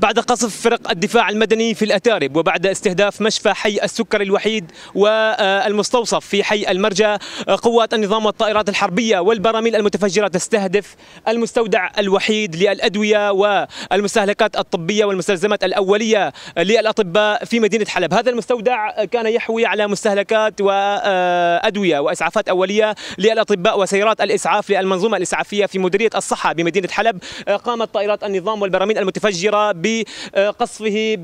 بعد قصف فرق الدفاع المدني في الأتارب وبعد استهداف مشفى حي السكر الوحيد والمستوصف في حي المرجى قوات النظام والطائرات الحربية والبراميل المتفجرة تستهدف المستودع الوحيد للأدوية والمستهلكات الطبية والمستلزمات الأولية للأطباء في مدينة حلب هذا المستودع كان يحوي على مستهلكات وأدوية وإسعافات أولية للأطباء وسيارات الإسعاف للمنظومة الإسعافية في مديرية الصحة بمدينة حلب قامت طائرات النظام والبراميل المتفجرة بقصفه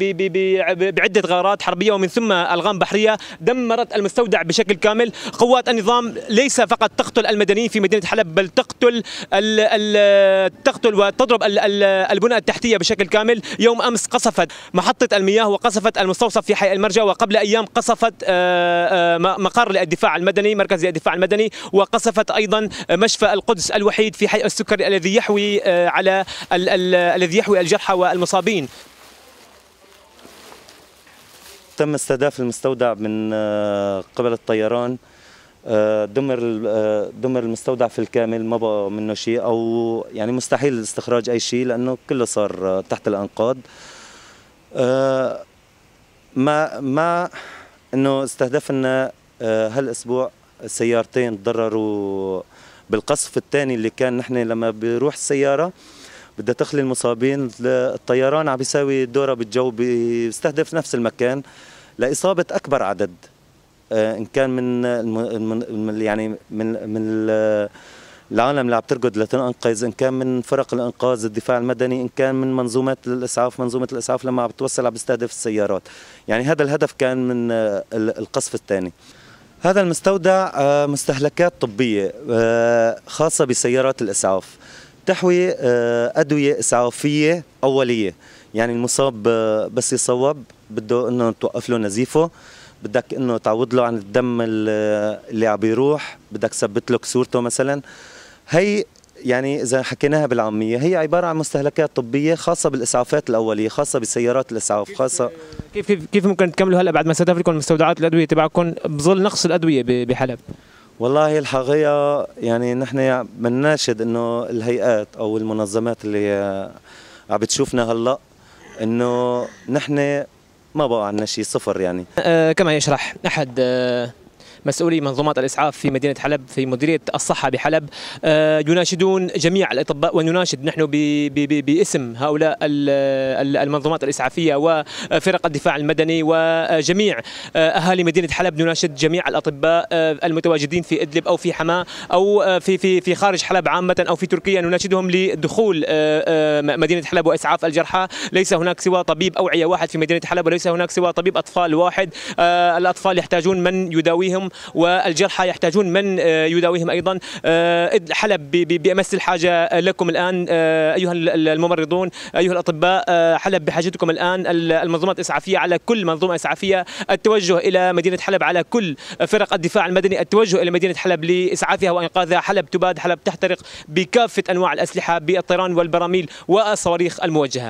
بعدة غارات حربية ومن ثم ألغام بحرية دمرت المستودع بشكل كامل قوات النظام ليس فقط تقتل المدنيين في مدينة حلب بل تقتل الـ الـ تقتل وتضرب الـ البنى التحتية بشكل كامل يوم أمس قصفت محطة المياه وقصفت المستوصف في حي المرجى وقبل أيام قصفت آه، آه، مقر للدفاع المدني مركز الدفاع المدني وقصفت أيضا مشفى القدس الوحيد في حي السكري الذي يحوي آه، على الذي يحوي الجرحى والمصابين المشرفين تم استهداف المستودع من آه، قبل الطيران آه، دمر آه، دمر المستودع في الكامل ما بقى منه شيء او يعني مستحيل استخراج اي شيء لانه كله صار تحت الانقاض ما ما انه استهدفنا هالاسبوع سيارتين تضرروا بالقصف الثاني اللي كان نحن لما بيروح السياره بدها تخلي المصابين الطيران عم بيساوي دوره بالجو بيستهدف نفس المكان لاصابه اكبر عدد آه، ان كان من يعني من من العالم اللي عم ترقد لتنقذ ان كان من فرق الانقاذ الدفاع المدني ان كان من منظومات الاسعاف منظومه الاسعاف لما عم بتوصل عم بيستهدف السيارات يعني هذا الهدف كان من القصف الثاني هذا المستودع آه، مستهلكات طبيه آه، خاصه بسيارات الاسعاف تحوي آه، ادويه اسعافيه اوليه يعني المصاب آه، بس يصوب بده انه توقف له نزيفه بدك انه تعوض له عن الدم آه، اللي عم يروح بدك تثبت له كسورته مثلا هي يعني اذا حكيناها بالعاميه هي عباره عن مستهلكات طبيه خاصه بالاسعافات الاوليه خاصه بسيارات الاسعاف خاصه كيف كيف ممكن تكملوا هلا بعد ما استهدفتكم مستودعات الادويه تبعكم بظل نقص الادويه بحلب والله الحقيقه يعني نحن بنناشد انه الهيئات او المنظمات اللي عم بتشوفنا هلا انه نحن ما بقى عندنا شيء صفر يعني أه كما يشرح احد آه، مسؤولي منظومات الإسعاف في مدينة حلب في مديرية الصحة بحلب آه، يناشدون جميع الأطباء ونناشد نحن باسم هؤلاء المنظومات الإسعافية وفرق الدفاع المدني وجميع آه، أهالي مدينة حلب نناشد جميع الأطباء آه، المتواجدين في إدلب أو في حماة أو في في في خارج حلب عامة أو في تركيا نناشدهم لدخول مدينة حلب وإسعاف الجرحى ليس هناك سوى طبيب أوعية واحد في مدينة حلب وليس هناك سوى طبيب أطفال واحد الأطفال يحتاجون من يداويهم والجرحى يحتاجون من آه، يداويهم ايضا آه، حلب بامس الحاجه لكم الان آه، ايها الممرضون ايها الاطباء حلب بحاجتكم الان المنظومات الاسعافيه على كل منظومه اسعافيه التوجه الى مدينه حلب على كل فرق الدفاع المدني التوجه الى مدينه حلب لاسعافها وانقاذها حلب تباد حلب تحترق بكافه انواع الاسلحه بالطيران والبراميل والصواريخ الموجهه